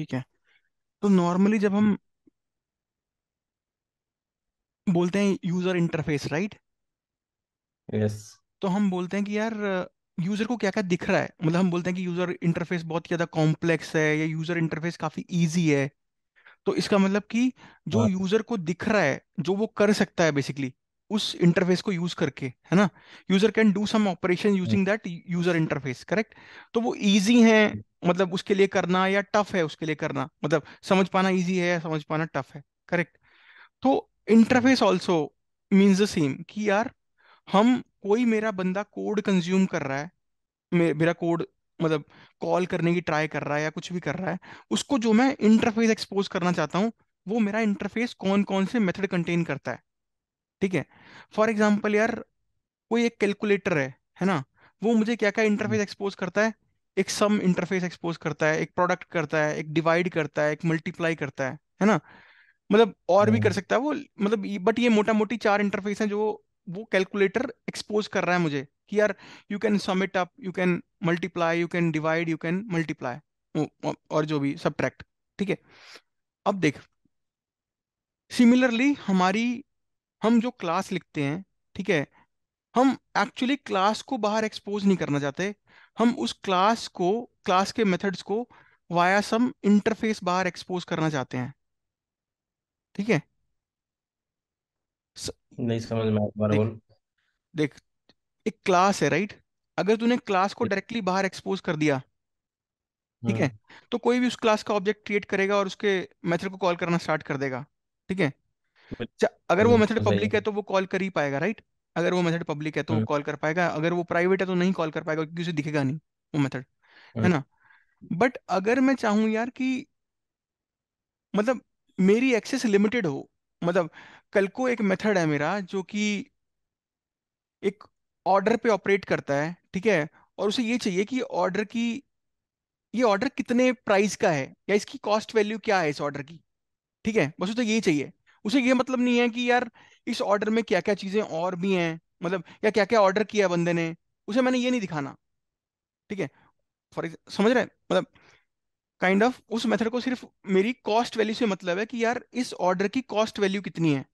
ठीक है तो नॉर्मली जब हम बोलते हैं यूजर इंटरफेस राइट यस तो हम बोलते हैं कि यार यूजर को क्या क्या दिख रहा है मतलब हम बोलते हैं कि यूजर इंटरफेस बहुत ज्यादा कॉम्प्लेक्स है या यूजर इंटरफेस काफी इजी है तो इसका मतलब कि जो यूजर हाँ। को दिख रहा है जो वो कर सकता है बेसिकली उस इंटरफेस को यूज करके है ना user can do some operation using that user interface correct तो वो इजी है मतलब उसके लिए करना या टफ है उसके लिए करना मतलब समझ पाना इजी है या समझ पाना टफ है करेक्ट तो interface also means the same कि यार हम कोई मेरा बंदा कोड कंज्यूम कर रहा है मे, मेरा कोड मतलब कॉल करने की ट्राई कर रहा है या कुछ भी कर रहा है उसको जो मैं इंटरफेस एक्सपोज करना चाहता हूँ वो मेरा इंटरफेस कौन कौन से मेथड कंटेन करता है ठीक है फॉर एग्जाम्पल यार कोई एक कैलकुलेटर है है ना वो मुझे क्या क्या इंटरफेस एक्सपोज करता है एक सम इंटरफेस एक्सपोज करता है एक प्रोडक्ट करता है एक डिवाइड करता है एक मल्टीप्लाई करता है है ना मतलब और भी कर हम्म। सकता है वो मतलब बट ये मोटा मोटी चार इंटरफेस हैं जो वो कैलकुलेटर एक्सपोज कर रहा है मुझे कि यार you can sum it up you can multiply you can divide you can multiply और जो भी सब ठीक है अब देख सिमिलरली हमारी हम जो क्लास लिखते हैं ठीक है हम एक्चुअली क्लास को बाहर एक्सपोज नहीं करना चाहते हम उस क्लास को क्लास के मेथड्स को वाया सम इंटरफेस बाहर एक्सपोज करना चाहते हैं ठीक है स... नहीं समझ में देख, देख एक क्लास है राइट अगर तूने क्लास को डायरेक्टली बाहर एक्सपोज कर दिया ठीक है हम्म। तो कोई भी उस क्लास का ऑब्जेक्ट क्रिएट करेगा और उसके मेथड को कॉल करना स्टार्ट कर देगा ठीक है अगर वो मेथड हम्म, पब्लिक है तो वो कॉल कर ही पाएगा राइट अगर वो मेथड पब्लिक है तो वो हाँ। कॉल कर पाएगा अगर वो प्राइवेट है तो नहीं कॉल कर पाएगा क्योंकि उसे दिखेगा नहीं वो मेथड है हाँ। ना बट अगर मैं चाहूँ यार कि मतलब मेरी एक्सेस लिमिटेड हो मतलब कल को एक मेथड है मेरा जो कि एक ऑर्डर पे ऑपरेट करता है ठीक है और उसे ये चाहिए कि ऑर्डर की ये ऑर्डर कितने प्राइस का है या इसकी कॉस्ट वैल्यू क्या है इस ऑर्डर की ठीक है बस उसे यही चाहिए उसे ये मतलब नहीं है कि यार इस ऑर्डर में क्या क्या चीजें और भी हैं मतलब या क्या क्या ऑर्डर किया है बंदे ने उसे मैंने ये नहीं दिखाना ठीक है फॉर समझ रहे मतलब काइंड kind ऑफ of, उस मेथड को सिर्फ मेरी कॉस्ट वैल्यू से मतलब है कि यार इस ऑर्डर की कॉस्ट वैल्यू कितनी है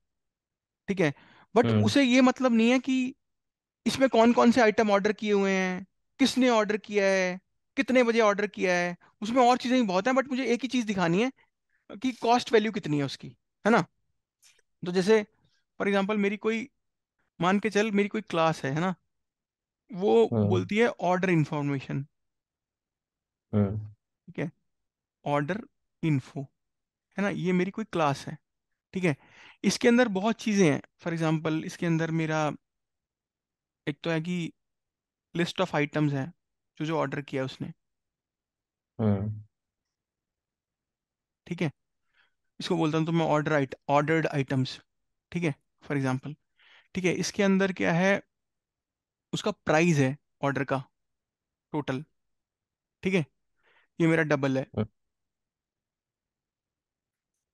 ठीक है बट हम्म। उसे ये मतलब नहीं है कि इसमें कौन कौन से आइटम ऑर्डर किए हुए हैं किसने ऑर्डर किया है कितने बजे ऑर्डर किया है उसमें और चीजें भी बहुत हैं बट मुझे एक ही चीज दिखानी है कि कॉस्ट वैल्यू कितनी है उसकी है ना तो जैसे फॉर एग्जाम्पल मेरी कोई मान के चल मेरी कोई क्लास है है ना वो हाँ। बोलती है ऑर्डर इन्फॉर्मेशन हाँ। ठीक है ऑर्डर इन्फो है ना ये मेरी कोई क्लास है ठीक है इसके अंदर बहुत चीज़ें हैं फॉर एग्जाम्पल इसके अंदर मेरा एक तो है कि लिस्ट ऑफ आइटम्स है जो जो ऑर्डर किया उसने हाँ। ठीक है इसको बोलता हूँ तो मैं ऑर्डर आइट ऑर्डर्ड आइटम्स ठीक है फॉर एग्जाम्पल ठीक है इसके अंदर क्या है उसका प्राइस है ऑर्डर का टोटल ठीक है ये मेरा डबल है हाँ।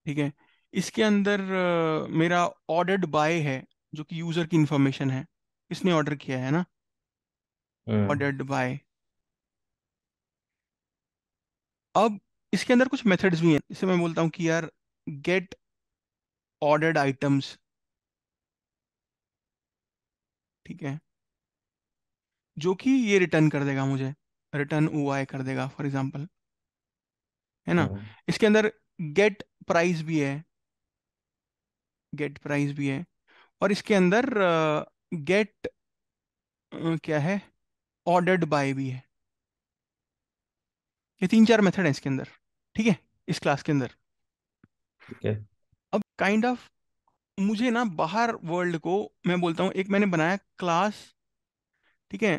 ठीक है इसके अंदर मेरा ऑर्डर्ड बाय है जो कि यूजर की इंफॉर्मेशन है इसने ऑर्डर किया है ना ऑर्डर्ड हाँ। बाय अब इसके अंदर कुछ मेथड्स भी हैं जैसे मैं बोलता हूं कि यार गेट ऑर्डर्ड आइटम्स ठीक है जो कि ये रिटर्न कर देगा मुझे रिटर्न ओ आई कर देगा फॉर एग्जाम्पल है ना हाँ। इसके अंदर गेट प्राइस भी है गेट प्राइस भी है और इसके अंदर गेट uh, uh, क्या है ऑर्डर्ड बाय भी है ये तीन चार मेथड है इसके अंदर ठीक है इस क्लास के अंदर है अब काइंड ऑफ मुझे ना बाहर वर्ल्ड को मैं बोलता हूँ एक मैंने बनाया क्लास ठीक है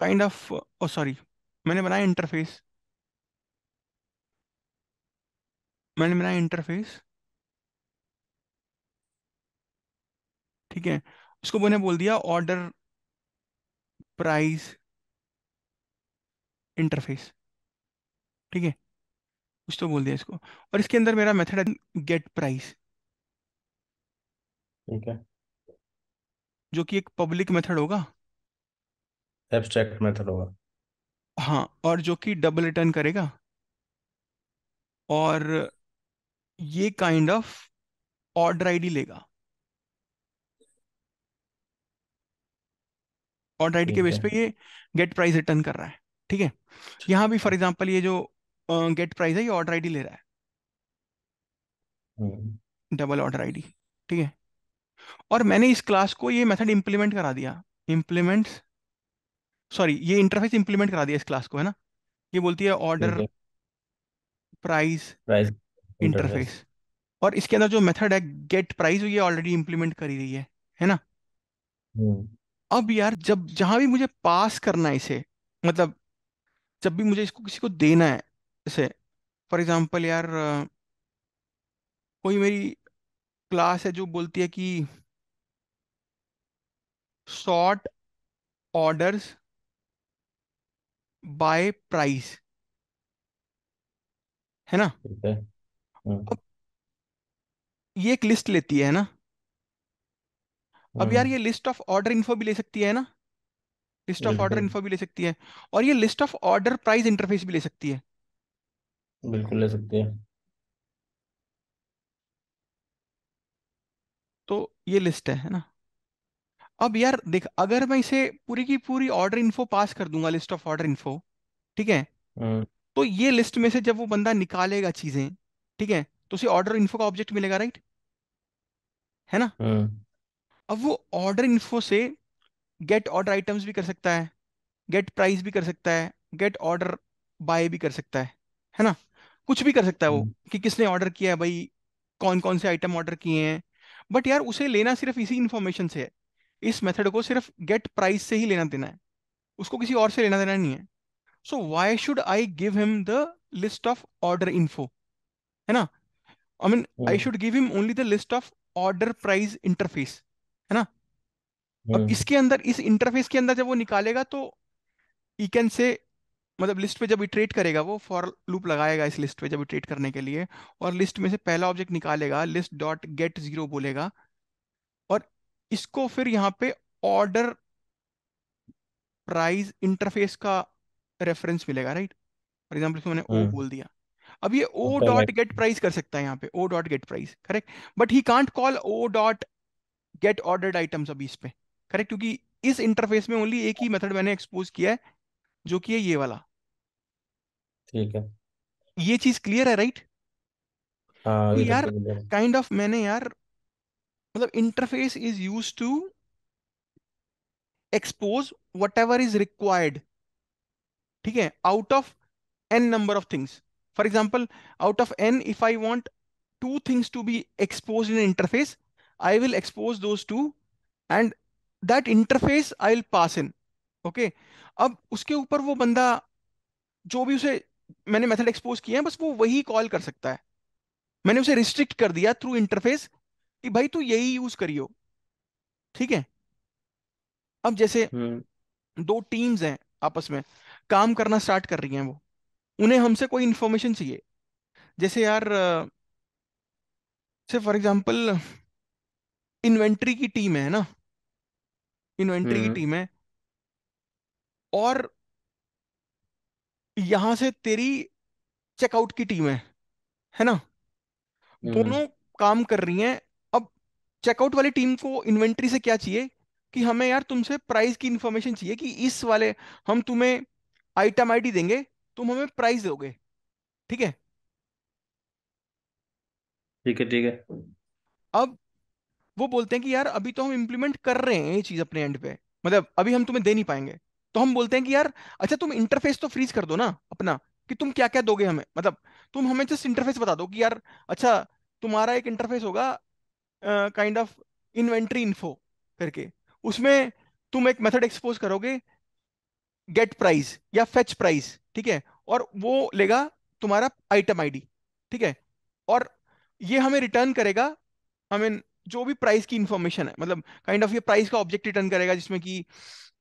काइंड ऑफ ओ सॉरी मैंने बनाया इंटरफेस मैंने बनाया इंटरफेस ठीक है उसको मैंने बोल दिया ऑर्डर प्राइस इंटरफेस ठीक है कुछ तो बोल दिया इसको और इसके अंदर मेरा मेथड है गेट प्राइस ठीक है जो कि एक पब्लिक मेथड होगा एब्स्ट्रैक्ट मेथड होगा हाँ और जो कि डबल रिटर्न करेगा और ये काइंड ऑफ ऑर्डर आईडी लेगा ऑर्डर आईडी के बेस पे ये गेट प्राइस रिटर्न कर रहा है ठीक है अच्छा। यहां भी फॉर एग्जांपल ये जो गेट प्राइस है ये ऑर्डर आईडी ले रहा है डबल ऑर्डर आईडी ठीक है और मैंने इस क्लास को ये मेथड इंप्लीमेंट करा दिया इंप्लीमेंट सॉरी ये इंटरफेस इंप्लीमेंट करा दिया इस क्लास को है ना ये बोलती है ऑर्डर प्राइस इंटरफेस और इसके अंदर जो मेथड है गेट प्राइस ये ऑलरेडी इंप्लीमेंट करी रही है है ना हम्म। अब यार जब जहां भी मुझे पास करना है इसे मतलब जब भी मुझे इसको किसी को देना है इसे फॉर एग्जांपल यार कोई मेरी क्लास है जो बोलती है कि सॉर्ट ऑर्डर्स बाय प्राइस है ना हम्म। अब ये एक लिस्ट लेती है ना अब यार हम्म। ये लिस्ट ऑफ ऑर्डर इन्फो भी ले सकती है ना लिस्ट ऑफ ऑर्डर इन्फो भी ले सकती है और ये list of order price interface भी ले सकती है बिल्कुल ले सकती है ये लिस्ट है है ना अब यार देख अगर मैं इसे पूरी की पूरी ऑर्डर इन्फो पास कर दूंगा लिस्ट ऑफ ऑर्डर इन्फो ठीक है हम्म। तो ये लिस्ट में से जब वो बंदा निकालेगा चीजें ठीक है तो उसे ऑर्डर इन्फो का ऑब्जेक्ट मिलेगा राइट है ना हम्म। अब वो ऑर्डर इन्फो से गेट ऑर्डर आइटम्स भी कर सकता है गेट प्राइस भी कर सकता है गेट ऑर्डर बाय भी कर सकता है है ना कुछ भी कर सकता है वो हम्म। कि किसने ऑर्डर किया है भाई कौन कौन से आइटम ऑर्डर किए हैं बट यार उसे लेना सिर्फ इसी इन्फॉर्मेशन से है इस मेथड को सिर्फ गेट प्राइस से ही लेना देना है उसको किसी और से लेना देना नहीं है so why should I give him the list of order info है ना I mean I should give him only the list of order price interface है ना अब hmm. इसके अंदर इस इंटरफेस के अंदर जब वो निकालेगा तो ई कैन से मतलब लिस्ट पे जब इट्रेट करेगा वो फॉर लूप लगाएगा इस लिस्ट पे जब इट्रेट करने के लिए और लिस्ट में से पहला ऑब्जेक्ट निकालेगा लिस्ट डॉट गेट जीरो बोलेगा और इसको फिर यहाँ पे ऑर्डर प्राइस इंटरफेस का रेफरेंस मिलेगा राइट फॉर एग्जाम्पल मैंने ओ हम्म। बोल दिया अब ये ओ डॉट गेट प्राइस कर सकता है यहाँ पे o dot get price correct but he can't call o dot get ordered items अभी इस पे करेक्ट क्योंकि इस इंटरफेस में ओनली एक ही मेथड मैंने एक्सपोज किया है जो कि है ये वाला ठीक है ये चीज क्लियर है राइट हाँ, तो यार काइंड ऑफ मैंने यार मतलब interface is use to expose what is required ठीक है out of N number of things for example out of N if I want two things to be expose in interface I will expose दो and that interface I will pass in okay अब उसके ऊपर वो बंदा जो भी उसे मैंने मेथड एक्सपोज किया है बस वो वही कॉल कर सकता है मैंने उसे रिस्ट्रिक्ट कर दिया थ्रू इंटरफेस कि भाई तू यही यूज करियो ठीक है अब जैसे हम्म। दो टीम्स हैं आपस में काम करना स्टार्ट कर रही हैं वो उन्हें हमसे कोई इंफॉर्मेशन चाहिए जैसे यार से फॉर एग्जांपल इन्वेंट्री की टीम है ना इन्वेंट्री की टीम हम्म। है और यहां से तेरी चेकआउट की टीम है है ना हम्म। दोनों काम कर रही हैं अब चेकआउट वाली टीम को इन्वेंट्री से क्या चाहिए कि हमें यार तुमसे प्राइस की इंफॉर्मेशन चाहिए कि इस वाले हम तुम्हें आइटम आईडी देंगे तुम हमें प्राइस दोगे ठीक है ठीक है ठीक है अब वो बोलते हैं कि यार अभी तो हम इम्प्लीमेंट कर रहे हैं ये चीज अपने एंड पे मतलब अभी हम तुम्हें दे नहीं पाएंगे तो हम बोलते हैं कि यार अच्छा तुम इंटरफेस तो फ्रीज कर दो ना अपना कि तुम क्या क्या दोगे हमें मतलब तुम हमें जस्ट इंटरफेस बता दो कि यार अच्छा तुम्हारा एक इंटरफेस होगा काइंड ऑफ इन्वेंट्री इन्फो करके उसमें तुम एक मेथड एक्सपोज करोगे गेट प्राइस या फेच प्राइस ठीक है और वो लेगा तुम्हारा आइटम आईडी ठीक है और ये हमें रिटर्न करेगा आई I मीन mean, जो भी प्राइस की इंफॉर्मेशन है मतलब काइंड kind ऑफ of ये प्राइस का ऑब्जेक्ट रिटर्न करेगा जिसमें कि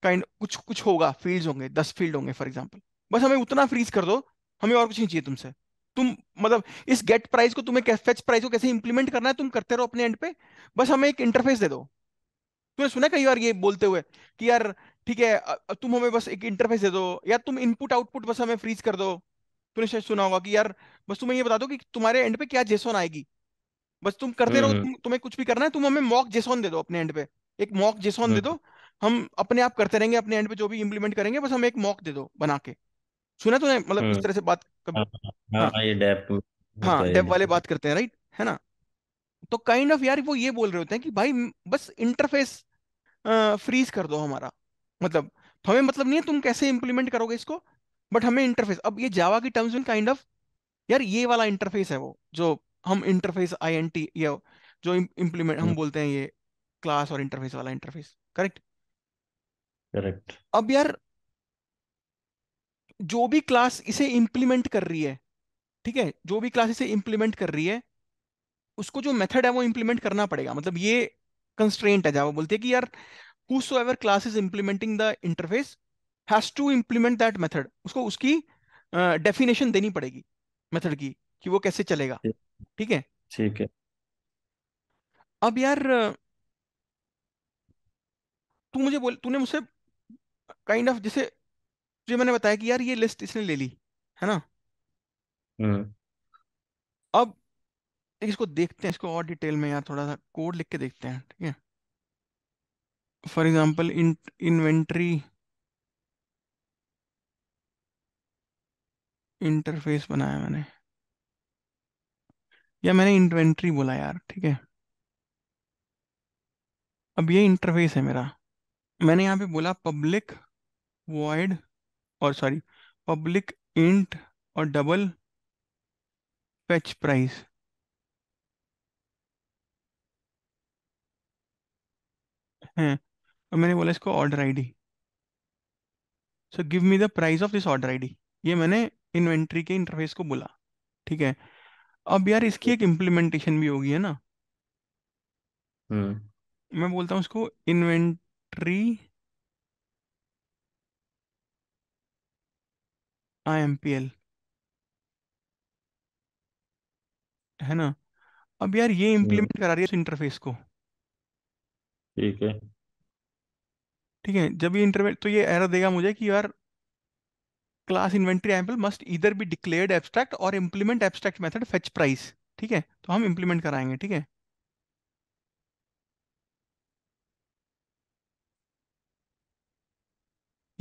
काइंड कुछ कुछ होगा फील्ड होंगे दस फील्ड होंगे फॉर एग्जाम्पल बस हमें उतना फ्रीज कर दो हमें और कुछ नहीं चाहिए तुमसे तुम मतलब इस गेट प्राइस को तुम्हें फेच प्राइस को कैसे इंप्लीमेंट करना है तुम करते रहो अपने एंड पे बस हमें एक इंटरफेस दे दो तुमने सुना कई बार ये बोलते हुए कि यार ठीक है तुम हमें बस एक इंटरफेस दे दो या तुम इनपुट आउटपुट बस हमें फ्रीज कर दो तुमने शायद सुना होगा कि यार बस तुम्हें ये बता दो कि तुम्हारे एंड पे क्या जेसोन आएगी बस तुम करते रहो हम्म। तुम, तुम्हें कुछ भी करना है तुम हमें मॉक जेसोन दे दो अपने एंड पे एक मॉक जेसोन दे हम्म। दो हम अपने आप करते रहेंगे अपने एंड पे जो भी इम्प्लीमेंट करेंगे बस हम एक मॉक दे दो बना के सुना तूने मतलब हम्म। इस तरह से बात कभी हाँ, हाँ, हाँ, हाँ ये डेप हाँ डेप वाले बात करते हैं राइट है ना तो काइंड ऑफ यार वो ये बोल रहे होते हैं कि भाई बस इंटरफेस फ्रीज कर दो हमारा मतलब हमें मतलब नहीं है तुम कैसे इंप्लीमेंट करोगे इसको बट हमें इंटरफेस अब ये जावा की टर्म्स में काइंड ऑफ यार ये वाला इंटरफेस है वो जो हम इंटरफेस आई एन टी जो इम्प्लीमेंट हम हम्म। बोलते हैं ये क्लास और इंटरफेस वाला इंटरफेस करेक्ट करेक्ट अब यार जो भी क्लास इसे इंप्लीमेंट कर रही है ठीक है जो भी क्लास इसे इंप्लीमेंट कर रही है उसको जो मेथड है वो इंप्लीमेंट करना पड़ेगा मतलब ये कंस्ट्रेंट है जावा बोलते हैं कि यार whoever class is implementing the interface has to implement that method उसको उसकी डेफिनेशन uh, देनी पड़ेगी मेथड की कि वो कैसे चलेगा ठीक है ठीक है अब यार तू मुझे बोल तूने मुझसे काइंड ऑफ जैसे जो मैंने बताया कि यार ये लिस्ट इसने ले ली है ना हम्म अब इसको देखते हैं इसको और डिटेल में यार थोड़ा सा कोड लिख के देखते हैं ठीक है for example in inventory interface बनाया मैंने या मैंने इन्वेंट्री बोला यार ठीक है अब ये इंटरफेस है मेरा मैंने यहाँ पे बोला पब्लिक वॉइड और सॉरी पब्लिक इंट और डबल फेच प्राइस है और मैंने बोला इसको order ID so give me the price of this order ID ये मैंने इन्वेंट्री के इंटरफेस को बोला ठीक है अब यार इसकी एक इम्प्लीमेंटेशन भी होगी है ना हम्म। मैं बोलता हूँ इसको इन्वेंट पी IMPL है ना अब यार ये इम्प्लीमेंट करा रही है इंटरफेस को ठीक है ठीक है जब ये इंटरवेट तो ये एरर देगा मुझे कि यार class inventory impl must either be declared abstract or implement abstract method fetch price ठीक है तो हम इम्प्लीमेंट कराएंगे ठीक है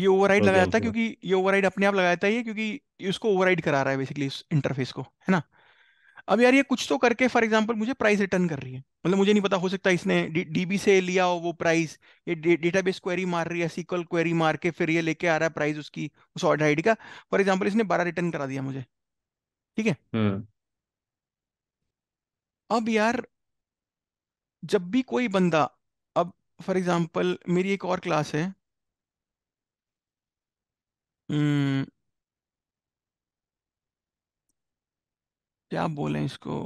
ये ओवरराइड लगाया था क्योंकि ये ओवरराइड अपने आप लगाया था ये क्योंकि इसको ओवरराइड करा रहा है बेसिकली इस इंटरफेस को है ना अब यार ये कुछ तो करके फॉर एग्जाम्पल मुझे प्राइस रिटर्न कर रही है मतलब मुझे नहीं पता हो सकता इसने डीबी से लिया हो वो प्राइस ये डेटाबेस क्वेरी मार रही है सीक्वल क्वेरी मार के फिर ये लेके आ रहा है प्राइस उसकी उस ऑर्डर आईडी का फॉर एग्जाम्पल इसने बारह रिटर्न करा दिया मुझे ठीक है हम्म। अब यार जब भी कोई बंदा अब फॉर एग्जाम्पल मेरी एक और क्लास है हम्म, क्या बोलें इसको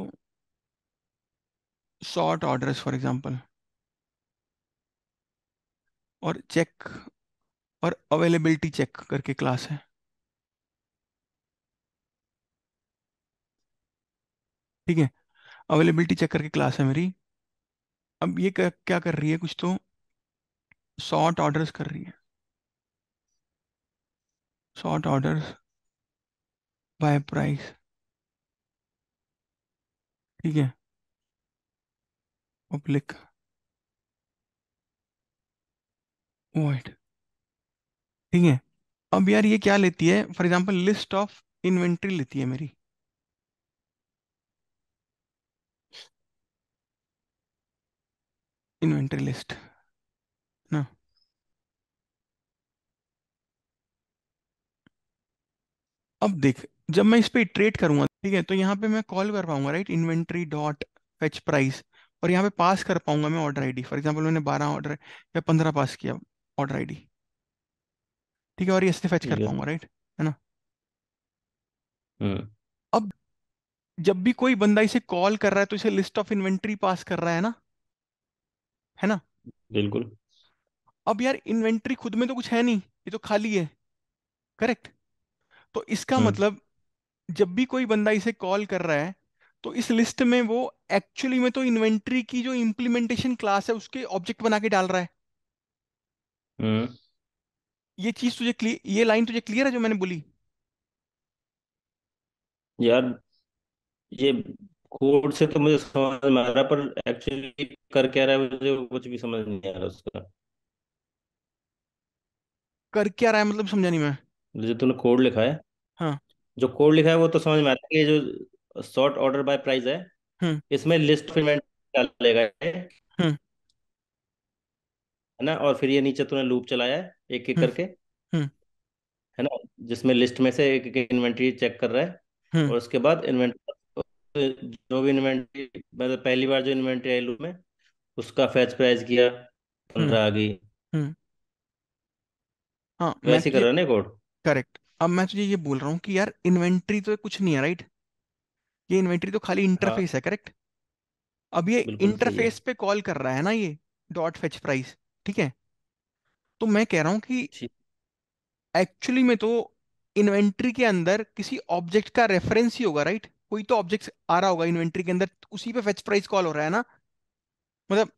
शॉर्ट ऑर्डर्स फॉर एग्जांपल और चेक और अवेलेबिलिटी चेक करके क्लास है ठीक है अवेलेबिलिटी चेक करके क्लास है मेरी अब ये क्या कर रही है कुछ तो शॉर्ट ऑर्डर्स कर रही है sort orders by price ठीक है पब्लिक वाइट ठीक है अब यार ये क्या लेती है for example list of inventory लेती है मेरी इन्वेंट्री लिस्ट अब देख जब मैं इस पर इटरेट करूंगा ठीक है तो यहाँ पे मैं कॉल कर पाऊंगा right inventory dot fetch price और यहाँ पे पास कर पाऊंगा मैं ऑर्डर आईडी फॉर एग्जांपल मैंने बारह ऑर्डर या पंद्रह पास किया ऑर्डर आईडी ठीक है और ये फेच कर पाऊंगा राइट है ना हम्म। अब जब भी कोई बंदा इसे कॉल कर रहा है तो इसे लिस्ट ऑफ इन्वेंट्री पास कर रहा है ना है ना बिल्कुल अब यार इन्वेंट्री खुद में तो कुछ है नहीं ये तो खाली है करेक्ट तो इसका हम्म। मतलब जब भी कोई बंदा इसे कॉल कर रहा है तो इस लिस्ट में वो एक्चुअली में तो इन्वेंट्री की जो इम्प्लीमेंटेशन क्लास है उसके ऑब्जेक्ट बना के डाल रहा है हम्म। ये चीज तुझे क्लियर ये लाइन तुझे क्लियर है जो मैंने बोली यार ये कोड से तो मुझे समझ में आ रहा पर एक्चुअली कर क्या रहा है मुझे कुछ भी समझ नहीं आ रहा उसका कर क्या रहा है मतलब समझा नहीं मैं जो तूने कोड लिखा है हाँ जो कोड लिखा है वो तो समझ में आता है कि जो सॉर्ट ऑर्डर बाय प्राइस है हुँ. हम्म। इसमें लिस्ट इवेंट डालेगा है हम्म। ना और फिर ये नीचे तूने लूप चलाया है एक एक हम्म। करके हुँ. है ना जिसमें लिस्ट में से एक एक इन्वेंट्री चेक कर रहा है और उसके बाद इन्वेंट्री जो भी इन्वेंट्री मतलब पहली बार जो इन्वेंट्री आई लूप में उसका फेच प्राइस किया पंद्रह आ गई हाँ वैसे कर रहा है ना कोड करेक्ट अब मैं तुझे ये बोल रहा हूँ कि यार इन्वेंट्री तो कुछ नहीं है राइट ये इन्वेंट्री तो खाली इंटरफेस हाँ। है करेक्ट अब ये इंटरफेस पे कॉल कर रहा है ना ये डॉट फेच प्राइस ठीक है तो मैं कह रहा हूँ कि एक्चुअली में तो इन्वेंट्री के अंदर किसी ऑब्जेक्ट का रेफरेंस ही होगा राइट कोई तो ऑब्जेक्ट आ रहा होगा इन्वेंट्री के अंदर उसी पे फेच प्राइस कॉल हो रहा है ना मतलब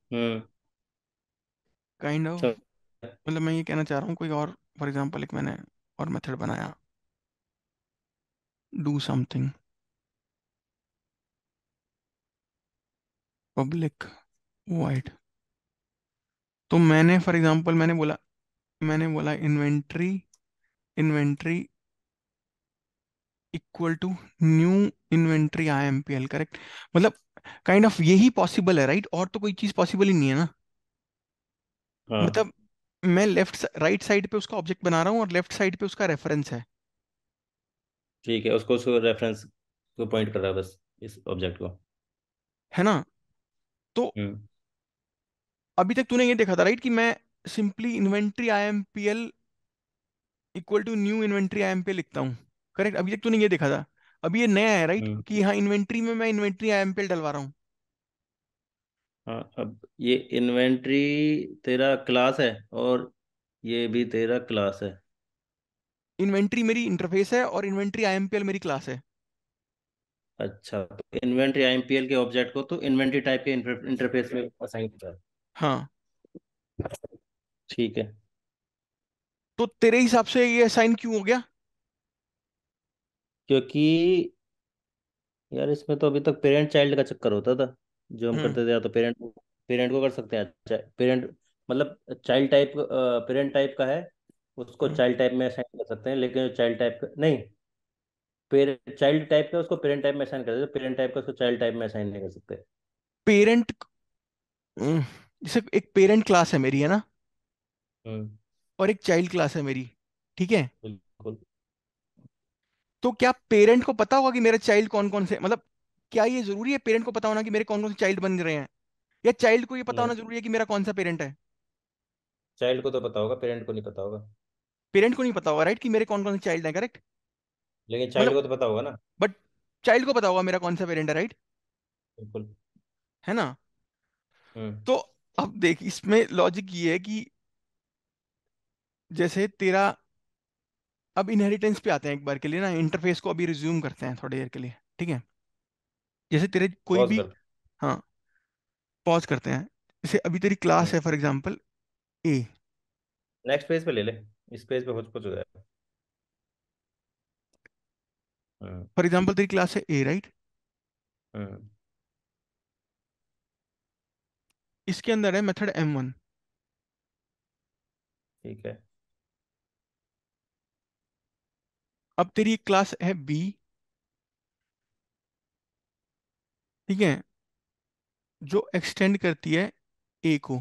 काइंड हम्म। ऑफ of, मतलब मैं ये कहना चाह रहा हूँ कोई और फॉर एग्जाम्पल एक मैंने और मेथड बनाया डू समथिंग पब्लिक वाइड तो मैंने फॉर एग्जांपल मैंने बोला मैंने बोला inventory inventory equal to new inventory I M P L correct मतलब काइंड ऑफ यही पॉसिबल है राइट और तो कोई चीज पॉसिबल ही नहीं है ना uh. मतलब मैं लेफ्ट राइट साइड पे उसका ऑब्जेक्ट बना रहा हूँ और लेफ्ट साइड पे उसका रेफरेंस है ठीक है उसको उसको रेफरेंस को पॉइंट कर रहा है बस इस ऑब्जेक्ट को है ना तो हम्म। अभी तक तूने ये देखा था राइट कि मैं simply inventory I M P L equal to new inventory I M P L लिखता हूँ करेक्ट अभी तक तूने ये देखा था अभी ये नया है राइट हम्म। कि हाँ इन्वेंट्री में मैं inventory I M P L डलवा रहा हूँ हाँ अब ये इन्वेंट्री तेरा क्लास है और ये भी तेरा क्लास है इन्वेंट्री मेरी इंटरफेस है और इन्वेंट्री आईएमपीएल मेरी क्लास है अच्छा तो इन्वेंट्री आईएमपीएल के ऑब्जेक्ट को तो इन्वेंट्री टाइप के इंटरफेस में असाइन कर हाँ ठीक है तो तेरे हिसाब से ये असाइन क्यों हो गया क्योंकि यार इसमें तो अभी तक पेरेंट चाइल्ड का चक्कर होता था जो हम हम्म। करते थे या तो पेरेंट पेरेंट को कर सकते हैं पेरेंट अच्छा, मतलब चाइल्ड टाइप पेरेंट टाइप का है उसको चाइल्ड हम्म। टाइप में असाइन कर सकते हैं लेकिन चाइल्ड टाइप का नहीं पेरेंट चाइल्ड टाइप का उसको पेरेंट टाइप में असाइन कर सकते पेरेंट टाइप का उसको चाइल्ड टाइप में असाइन नहीं कर सकते पेरेंट जैसे हम्म, एक पेरेंट क्लास है मेरी है ना और एक चाइल्ड क्लास है मेरी ठीक है बिल्कुल तो क्या पेरेंट को पता होगा कि मेरा चाइल्ड कौन कौन से मतलब क्या ये जरूरी है पेरेंट को पता होना कि मेरे कौन कौन से चाइल्ड बन रहे हैं या चाइल्ड को ये पता हम्म। होना जरूरी है कि मेरा कौन सा पेरेंट है चाइल्ड को तो पता होगा पेरेंट को नहीं पता होगा पेरेंट को नहीं पता होगा राइट कि मेरे कौन कौन से चाइल्ड हैं करेक्ट लेकिन चाइल्ड मतलब को तो पता होगा ना बट चाइल्ड को पता होगा मेरा कौन सा पेरेंट है राइट बिल्कुल है ना हम्म। तो अब देख इसमें लॉजिक ये है कि जैसे तेरा अब इनहेरिटेंस पे आते हैं एक बार के लिए ना इंटरफेस को अभी रिज्यूम करते हैं थोड़ी देर के लिए ठीक है जैसे तेरे कोई भी कर हाँ पॉज करते हैं जैसे अभी तेरी क्लास हम्म। है for example a next page पे ले ले इस पेज पे कुछ कुछ हो जाएगा फॉर हम्म। एग्जांपल तेरी क्लास है ए राइट हम्म। इसके अंदर है मेथड एम वन ठीक है अब तेरी क्लास है बी ठीक है जो एक्सटेंड करती है ए को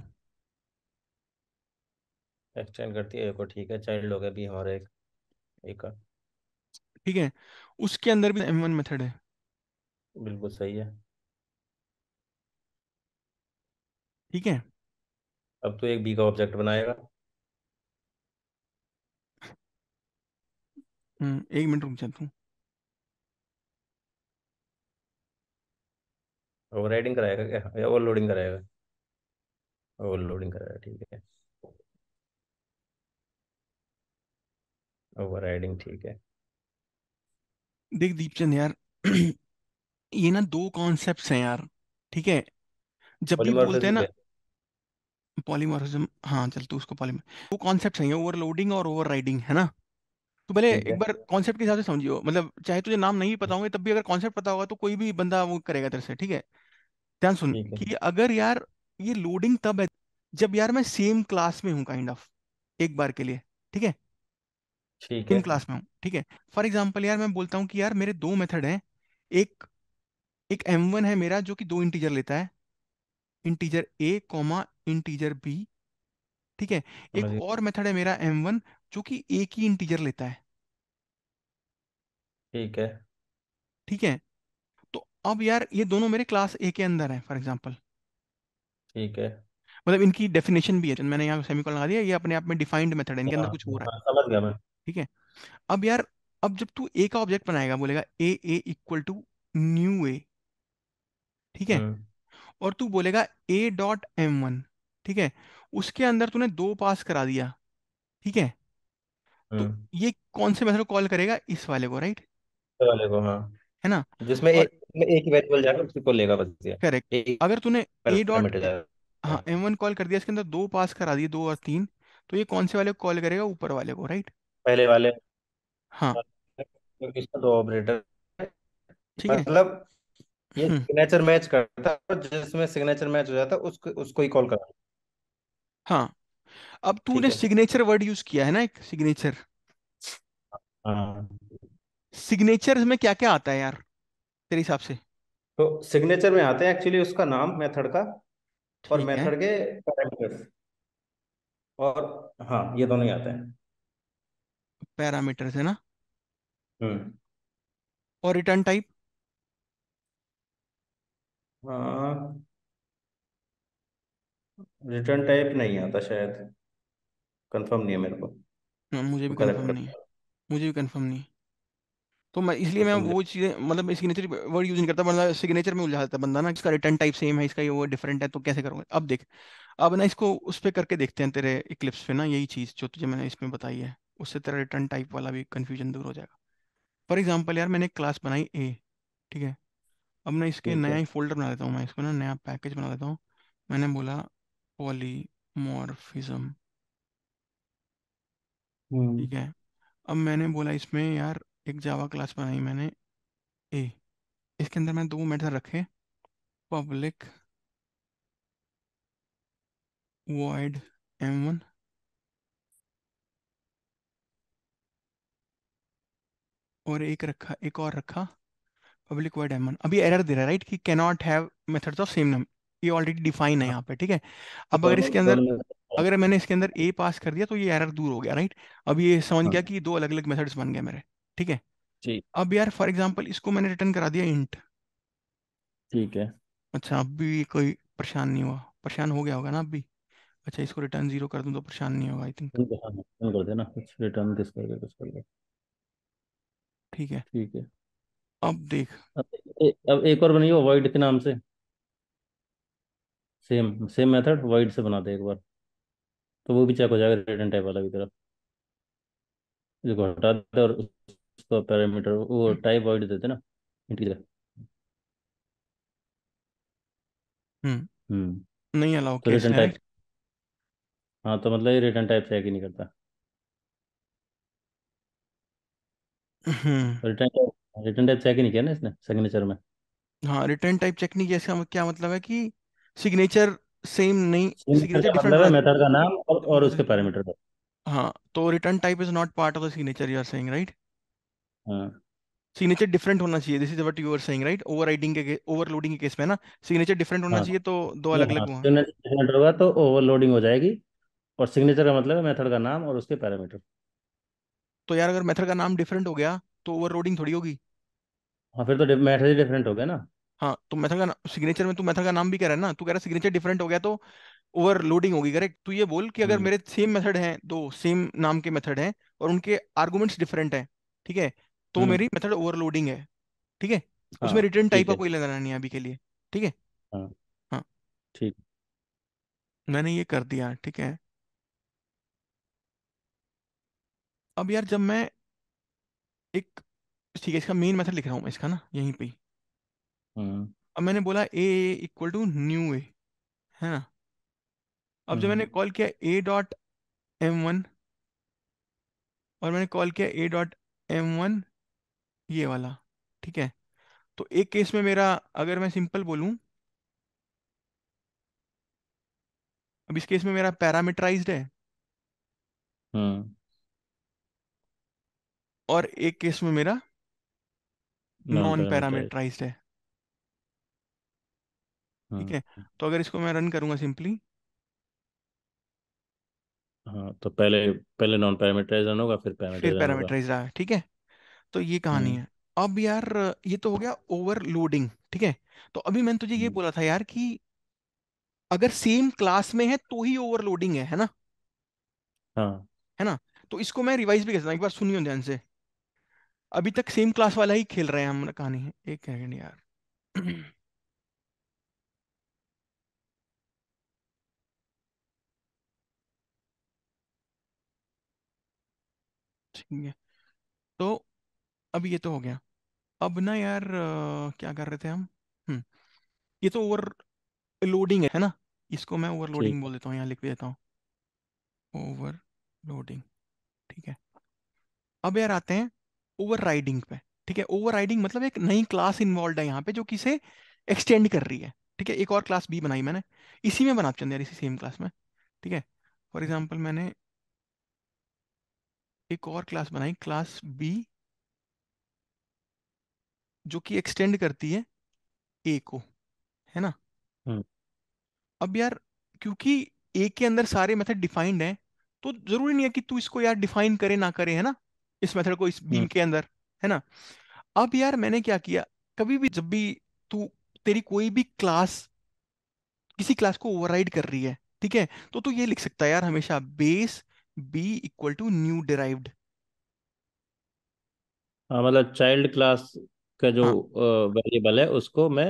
एक्सटेंड करती है ए को ठीक है चाइल्ड लोग गया बी हमारा एक ए का ठीक है उसके अंदर भी एम वन मेथड है बिल्कुल सही है ठीक है अब तो एक बी का ऑब्जेक्ट बनाएगा हम्म, एक मिनट रुक जाता हूँ ओवरराइडिंग कराएगा क्या या ओवरलोडिंग कराएगा ओवरलोडिंग कराएगा ठीक है ओवरराइडिंग ठीक है देख दीपचंद यार ये ना दो कॉन्सेप्ट्स हैं यार ठीक है जब भी बोलते हैं ना पॉलीमोरिज्म हाँ चल तू उसको पॉलीमर वो कॉन्सेप्ट है ओवरलोडिंग और ओवरराइडिंग है ना तो पहले एक बार कॉन्सेप्ट के हिसाब से समझियो मतलब चाहे तुझे नाम नहीं पता होंगे तब भी अगर कॉन्सेप्ट पता होगा तो कोई भी बंदा वो करेगा तेरे से ठीक है ध्यान सुन कि अगर यार ये लोडिंग तब है जब यार मैं सेम क्लास में हूँ काइंड ऑफ एक बार के लिए ठीक है ठीक सेम है क्लास में हूँ ठीक है फॉर एग्जाम्पल यार मैं बोलता हूँ कि यार मेरे दो मेथड हैं एक एक एम वन है मेरा जो कि दो इंटीजर लेता है integer A comma integer B ठीक है एक और मेथड है मेरा एम वन जो कि एक ही इंटीजर लेता है ठीक है ठीक है अब यार ये दोनों मेरे क्लास ए के अंदर है फॉर एग्जाम्पल ठीक है मतलब इनकी डेफिनेशन भी है जो मैंने यहाँ सेमीकोलन लगा दिया ये अपने आप में डिफाइंड मेथड है इनके अंदर हाँ, कुछ हो रहा है हाँ, समझ गया मैं ठीक है अब यार अब जब तू ए का ऑब्जेक्ट बनाएगा बोलेगा A A equal to new A ठीक है हम्म। और तू बोलेगा ए डॉट एम वन ठीक है उसके अंदर तूने दो पास करा दिया ठीक है तो हम्म। ये कौन से मेथड कॉल करेगा इस वाले को राइट वाले को हाँ है ना जिसमें और मैं एक ही वेरिएबल जाएगा उसी को लेगा बस ये करेक्ट अगर तूने ए डॉट हाँ एम वन कॉल कर दिया इसके अंदर दो पास करा दिए दो और तीन तो ये कौन से वाले को कॉल करेगा ऊपर वाले को राइट पहले वाले हाँ इसका दो ऑपरेटर ठीक है मतलब ये सिग्नेचर हम्म। मैच करता है जिसमें सिग्नेचर मैच हो जाता है उसको उसको ही कॉल करा हाँ अब तूने ठीक सिग्नेचर वर्ड यूज किया है ना एक सिग्नेचर सिग्नेचर हाँ। में क्या क्या आता है यार तेरे हिसाब से तो सिग्नेचर में आते हैं एक्चुअली उसका नाम मेथड का और मेथड के पैरामीटर्स और हाँ ये दोनों ही आते हैं पैरामीटर्स है ना हम्म और रिटर्न टाइप हाँ रिटर्न टाइप नहीं आता शायद कंफर्म नहीं है मेरे को हाँ, मुझे भी कंफर्म नहीं है मुझे भी कंफर्म नहीं तो मैं इसलिए तो मैं वो चीज़ें मतलब सिग्नेचर वर्ड यूज नहीं करता बंदा सिग्नेचर में उलझा जाता है बंदा ना इसका रिटर्न टाइप सेम है इसका ये वो डिफरेंट है तो कैसे करूँगा अब देख अब ना इसको उस पर करके देखते हैं तेरे इक्लिप्स पे ना यही चीज़ जो तुझे मैंने इसमें बताई है उससे तेरा रिटर्न टाइप वाला भी कन्फ्यूजन दूर हो जाएगा फॉर एग्जाम्पल यार मैंने क्लास बनाई ए ठीक है अब ना इसके नया ही फोल्डर बना देता हूँ मैं इसको ना नया पैकेज बना देता हूँ मैंने बोला पॉलीमॉर्फिज्म ठीक है अब मैंने बोला इसमें यार एक जावा क्लास बनाई मैंने ए इसके अंदर मैंने दो मेथड रखे पब्लिक एम वन और एक रखा एक और रखा पब्लिक वर्ड एम वन अभी एरर दे रहा है राइट कि can not have methods of same name ये ऑलरेडी डिफाइन है हाँ। यहाँ पे ठीक है अब अगर इसके अंदर अगर मैंने इसके अंदर ए पास कर दिया तो ये एरर दूर हो गया राइट अब ये समझ हाँ। गया कि दो अलग अलग मेथड्स बन गए मेरे ठीक है ठीक अब यार फॉर एग्जाम्पल इसको मैंने रिटर्न करा दिया इंट ठीक है अच्छा अब भी कोई परेशान नहीं हुआ परेशान हो गया होगा ना अब भी अच्छा इसको रिटर्न जीरो कर दूं तो परेशान नहीं होगा आई थिंक हाँ, हाँ, कर देना कुछ रिटर्न किस कर दे कुछ कर दे ठीक है ठीक है अब देख अब, ए, अब एक और बनाइए वॉइड के नाम से सेम सेम मेथड वॉइड से बना दे एक बार तो वो भी चेक हो जाएगा रिटर्न टाइप वाला भी तरफ जो घटा दे और उसका पैरामीटर वो टाइप वाइड देते ना इंटीजर हम्म हम्म नहीं अलाउ तो रिटर्न टाइप हाँ तो मतलब ये रिटर्न टाइप चेक ही नहीं करता return type return type check ही नहीं किया ना इसने सिग्नेचर में हाँ रिटर्न टाइप चेक नहीं किया इसका क्या मतलब है कि सिग्नेचर सेम नहीं सिग्नेचर डिफरेंट मतलब है मेथड का नाम और, और उसके पैरामीटर का हाँ तो return type is not part of the signature you are saying right signature हाँ। डिफरेंट होना चाहिए this is what you are saying right overriding के ओवरलोडिंग के केस में ना सिग्नेचर डिफरेंट होना हाँ। चाहिए तो दो अलग अलग हाँ, सिग्नेचर होगा तो ओवरलोडिंग हो जाएगी और सिग्नेचर का मतलब है मेथड का नाम और उसके पैरामीटर तो यार अगर मेथड का नाम डिफरेंट हो गया तो ओवरलोडिंग थोड़ी होगी हाँ फिर तो मेथड ही डिफरेंट हो गया ना हाँ तो मेथड का सिग्नेचर में तू मेथड का नाम भी कह रहा है ना तू कह रहा है सिग्नेचर डिफरेंट हो गया तो ओवरलोडिंग होगी करेक्ट तू ये बोल कि अगर हम्म। मेरे सेम मेथड हैं दो सेम नाम के मेथड हैं और उनके आर्गुमेंट्स डिफरेंट हैं ठीक है तो हम्म। मेरी मेथड ओवरलोडिंग है ठीक है उसमें रिटर्न हाँ, टाइप का कोई लगाना नहीं है अभी के लिए ठीक है हाँ।, हाँ ठीक मैंने ये कर दिया ठीक है अब यार जब मैं एक ठीक है इसका मेन मेथड लिख रहा हूँ इसका ना यहीं पे हम्म। अब मैंने बोला A equal to new A है ना अब जब मैंने हम्म। कॉल किया ए डॉट एम वन और मैंने कॉल किया ए डॉट एम वन ये वाला ठीक है तो एक केस में मेरा अगर मैं सिंपल बोलूं अब इस केस में मेरा पैरामीटराइज्ड है हम्म। और एक केस में मेरा नॉन पैरामीटराइज्ड है ठीक है हाँ। तो अगर इसको मैं रन करूंगा सिंपली हाँ तो पहले पहले नॉन पैरामीटराइज रन होगा फिर फिर पैरामीटराइज रहा है ठीक है तो ये कहानी हम्म। है अब यार ये तो हो गया ओवरलोडिंग ठीक है तो अभी मैंने तुझे ये हम्म। बोला था यार कि अगर सेम क्लास में है तो ही ओवरलोडिंग है है ना हाँ है ना तो इसको मैं रिवाइज भी कर सकता एक बार सुनियो ध्यान से अभी तक सेम क्लास वाला ही खेल रहे हैं हम कहानी है एक सेकंड यार ठीक है तो अब ये तो हो गया अब ना यार क्या कर रहे थे हम हम्म ये तो ओवर लोडिंग है ना इसको मैं ओवर ठीक लोडिंग बोल देता हूँ यहाँ लिख देता हूँ ओवर लोडिंग ठीक है अब यार आते हैं ओवर राइडिंग पे ठीक है ओवर राइडिंग मतलब एक नई क्लास इन्वॉल्व है यहाँ पे जो किसे एक्सटेंड कर रही है ठीक है एक और क्लास बी बनाई मैंने इसी में बना चंद यार इसी सेम क्लास में ठीक है फॉर एग्जाम्पल मैंने एक और क्लास बनाई क्लास बी जो कि एक्सटेंड करती है ए को है ना हम्म। अब यार क्योंकि ए के अंदर सारे मेथड डिफाइंड हैं तो जरूरी नहीं है कि तू इसको यार डिफाइन करे ना करे है ना इस मेथड को इस बीम हम्म। के अंदर है ना अब यार मैंने क्या किया कभी भी जब भी तू तेरी कोई भी क्लास किसी क्लास को ओवरराइड कर रही है ठीक है तो तू ये लिख सकता है यार हमेशा base B equal to new derived मतलब चाइल्ड क्लास का जो वेरिएबल हाँ। है उसको मैं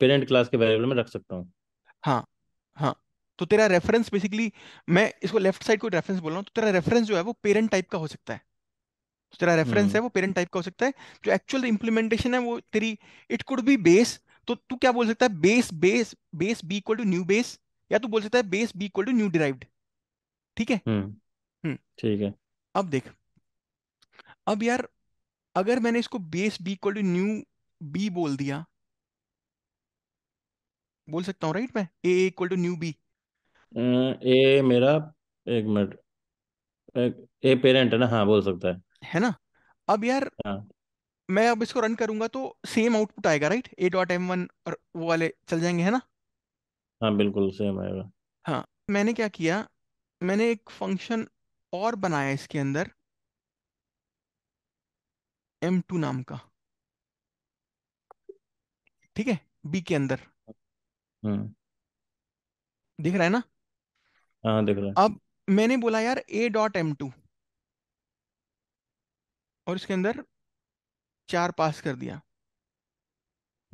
पेरेंट क्लास के वेरिएबल में रख सकता हूँ हाँ हाँ तो तेरा रेफरेंस बेसिकली मैं इसको लेफ्ट साइड को रेफरेंस बोल रहा हूँ तो तेरा रेफरेंस जो है वो पेरेंट टाइप का हो सकता है तो तेरा रेफरेंस हम्म। है वो पेरेंट टाइप का हो सकता है जो एक्चुअल इम्प्लीमेंटेशन है वो तेरी इट कुड बी बेस तो तू क्या बोल सकता है base base base B equal to new base या तू बोल सकता है base B equal to new derived ठीक है हम्म।, हम्म ठीक है अब देख अब यार अगर मैंने इसको base B equal to new B बोल दिया बोल सकता हूँ राइट मैं A equal to new B A मेरा एक मिनट ए पेरेंट है ना हाँ बोल सकता है है ना अब यार हाँ. मैं अब इसको रन करूंगा तो सेम आउटपुट आएगा right A dot M one और वो वाले चल जाएंगे है ना हाँ बिल्कुल सेम आएगा हाँ मैंने क्या किया मैंने एक फंक्शन और बनाया इसके अंदर एम टू नाम का ठीक है बी के अंदर हम्म। दिख रहा है ना आ, हाँ, दिख रहा है अब मैंने बोला यार ए डॉट एम टू और इसके अंदर चार पास कर दिया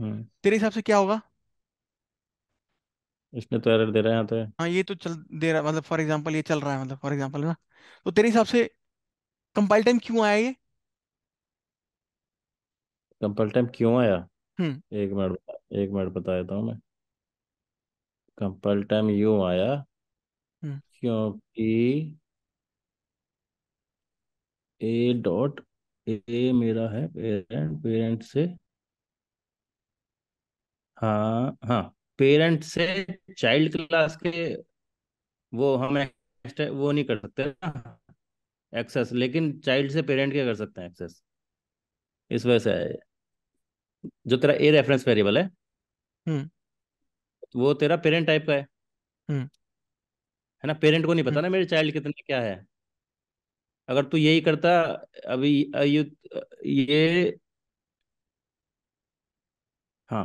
हम्म। तेरे हिसाब से क्या होगा इसने तो एरर दे रहा है तो हाँ ये तो चल दे रहा मतलब फॉर एग्जांपल ये चल रहा है मतलब फॉर एग्जांपल ना तो तेरे हिसाब से कंपाइल टाइम क्यों आया ये कंपल टाइम क्यों आया हम्म। एक मिनट एक मिनट बता देता हूँ मैं कंपल टाइम यू आया हम्म। क्योंकि ए डॉट ए मेरा है पेरेंट पेरेंट से हाँ हाँ पेरेंट से चाइल्ड क्लास के वो हम वो नहीं कर सकते एक्सेस लेकिन चाइल्ड से पेरेंट क्या कर सकते हैं एक्सेस इस वजह से आया जो तेरा ए रेफरेंस वेरिएबल है हम्म। वो तेरा पेरेंट टाइप का है हम्म। है ना पेरेंट को नहीं पता ना हम्म। मेरे चाइल्ड कितने क्या है अगर तू यही करता अभी ये हाँ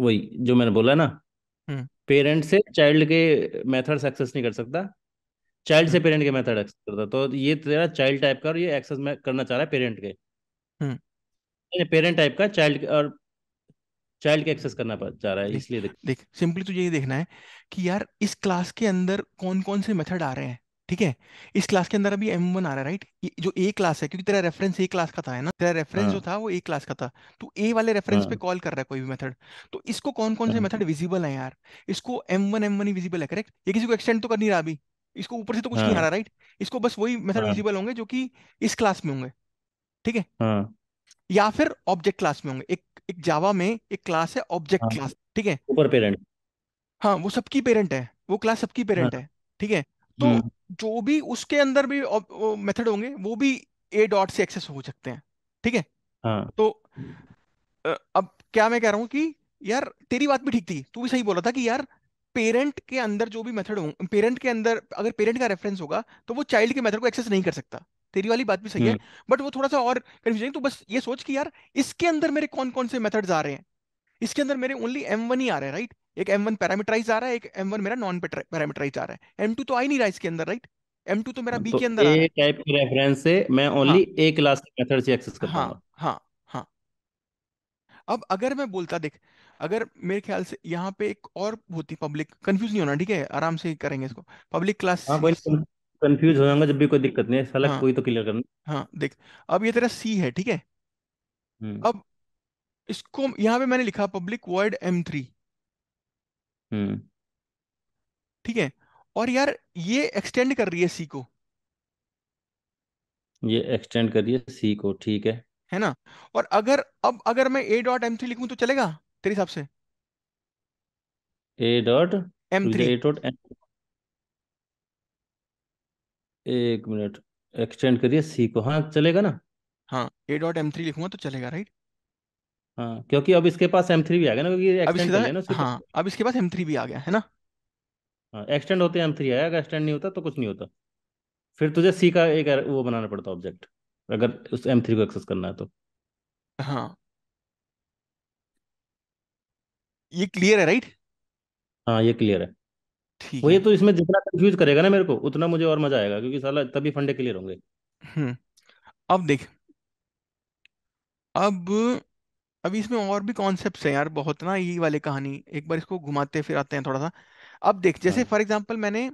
वही जो मैंने बोला ना पेरेंट से चाइल्ड के मेथड एक्सेस नहीं कर सकता चाइल्ड से पेरेंट के मेथड एक्सेस करता तो ये तेरा चाइल्ड टाइप का और ये एक्सेस मैं करना चाह रहा है पेरेंट के पेरेंट टाइप का चाइल्ड और चाइल्ड के एक्सेस करना चाह रहा है इसलिए देख, देख सिंपली तुझे ये देखना है कि यार इस क्लास के अंदर कौन कौन से मेथड आ रहे हैं ठीक है इस क्लास के अंदर अभी एम वन आ रहा है राइट जो ए क्लास है क्योंकि तेरा रेफरेंस ए क्लास का था है ना तेरा रेफरेंस जो हाँ। था वो ए क्लास का था तो ए वाले रेफरेंस पे कॉल हाँ। कर रहा है कोई भी मेथड तो इसको कौन कौन से मेथड विजिबल है यार इसको एम वन एम वन ही विजिबल है करेक्ट ये किसी को एक्सटेंड तो कर नहीं रहा अभी इसको ऊपर से तो कुछ नहीं आ हाँ। रहा राइट इसको बस वही मेथड विजिबल होंगे जो कि इस क्लास में होंगे ठीक है या फिर ऑब्जेक्ट क्लास में होंगे एक एक जावा में एक क्लास है ऑब्जेक्ट क्लास हाँ। ठीक है ऊपर पेरेंट हाँ वो सबकी पेरेंट है वो क्लास सबकी पेरेंट हाँ, है ठीक है तो हम्म। जो भी उसके अंदर भी मेथड होंगे वो भी ए डॉट से एक्सेस हो सकते हैं ठीक है हाँ, तो अब क्या मैं कह रहा हूँ कि यार तेरी बात भी ठीक थी तू भी सही बोला था कि यार पेरेंट के अंदर जो भी मेथड हो पेरेंट के अंदर अगर पेरेंट का रेफरेंस होगा तो वो चाइल्ड के मेथड को एक्सेस नहीं कर सकता तेरी वाली बात भी सही है बट हम्म। वो थोड़ा सा और कंफ्यूजन तो बस ये सोच कि यार इसके अंदर मेरे कौन कौन से मेथड्स आ रहे हैं इसके अंदर मेरे ओनली एम वन ही आ रहे हैं राइट एक एम वन पैरामीटराइज आ रहा है एक एम वन मेरा नॉन पैरामीटराइज आ रहा है एम टू तो आई नहीं रहा इसके अंदर राइट एम टू तो मेरा बी तो के अंदर ए टाइप के रेफरेंस से मैं ओनली ए क्लास के मेथड से एक्सेस कर हाँ हाँ हाँ अब अगर मैं बोलता देख अगर मेरे ख्याल से यहाँ पे एक और होती पब्लिक कंफ्यूज नहीं होना ठीक है आराम से करेंगे इसको पब्लिक क्लास हाँ, कंफ्यूज हो जाऊंगा जब भी कोई दिक्कत नहीं है साला हाँ कोई तो क्लियर करना हाँ देख अब ये तेरा सी है ठीक है हम्म। अब इसको यहाँ पे मैंने लिखा पब्लिक वर्ड एम थ्री ठीक है और यार ये एक्सटेंड कर रही है सी को ये एक्सटेंड कर रही है सी को ठीक है है ना और अगर अब अगर मैं ए डॉट एम थ्री लिखूं तो चलेगा तेरे हिसाब से A dot M three A dot M एक मिनट एक्सटेंड करिए सी को हाँ चलेगा ना हाँ ए डॉट एम थ्री लिखूंगा तो चलेगा राइट हाँ क्योंकि अब इसके पास एम थ्री भी आ गया ना क्योंकि अब इसके एक्सटेंड कर लिया ना उसके हाँ अब इसके पास एम थ्री भी आ गया है ना हाँ एक्सटेंड होते एम थ्री आया अगर एक्सटेंड नहीं होता तो कुछ नहीं होता फिर तुझे सी का एक वो बनाना पड़ता ऑब्जेक्ट अगर उस एम थ्री को एक्सेस करना है तो हाँ ये क्लियर है राइट हाँ ये क्लियर है ठीक वही है तो इसमें जितना कंफ्यूज करेगा ना मेरे को उतना मुझे और मजा आएगा क्योंकि साला तभी फंडे क्लियर होंगे हम्म अब देख अब अभी इसमें और भी कॉन्सेप्ट्स हैं यार बहुत ना ये वाले कहानी एक बार इसको घुमाते फिर आते हैं थोड़ा सा अब देख जैसे फॉर हाँ। एग्जांपल मैंने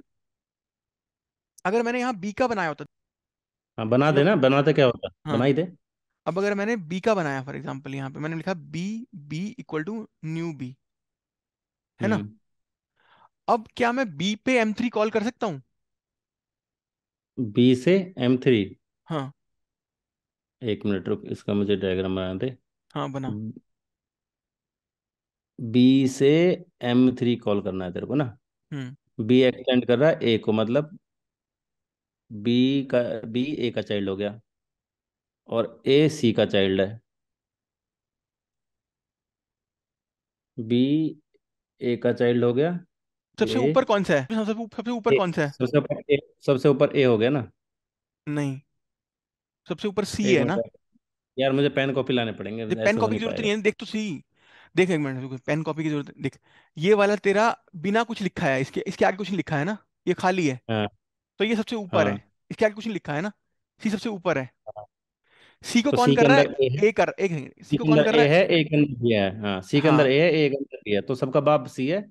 अगर मैंने यहाँ बी का बनाया होता हाँ बना दे चलो ना बनाते क्या होता हाँ बनाई दे अब अगर मैंने बी का बनाया फॉर एग्जांपल यहाँ पे मैंने लिखा B B equal to new B है ना हम्म अब क्या मैं बी पे एम थ्री कॉल कर सकता हूं बी से एम थ्री हाँ एक मिनट रुक इसका मुझे डायग्राम बना दे हाँ बना बी से एम थ्री कॉल करना है तेरे को ना बी हम्म। एक्सटेंड कर रहा है ए को मतलब बी का बी ए का चाइल्ड हो गया और ए सी का चाइल्ड है बी ए का चाइल्ड हो गया सबसे ऊपर कौन सा है सबसे सबसे ऊपर कौन सा है सबसे ऊपर ए सबसे ऊपर ए हो गया ना नहीं सबसे ऊपर सी एक है ना मिनट यार मुझे पेन कॉपी लाने पड़ेंगे ऐसे पेन हो कॉपी की जरूरत नहीं है देख तो सी देख एक मिनट पेन कॉपी की जरूरत देख ये वाला तेरा बिना कुछ लिखा है इसके इसके आगे कुछ नहीं लिखा है ना ये खाली है हाँ तो ये सबसे ऊपर है हाँ। इसके आगे कुछ नहीं लिखा है ना सी सबसे ऊपर है सी को तो कौन कर रहा है ए कर एक सी को कौन कर रहा ए है ए के अंदर है हाँ सी के हाँ। अंदर ए है ए के अंदर बी है तो सबका बाप सी है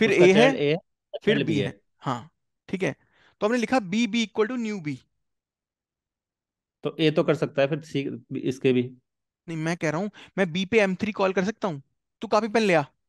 फिर ए है ए फिर बी है हाँ ठीक है तो हमने लिखा B B equal to new B तो ए तो कर सकता है फिर सी इसके भी नहीं मैं कह रहा हूं मैं बी पे एम थ्री कॉल कर सकता हूँ तू कापी पेन ले आ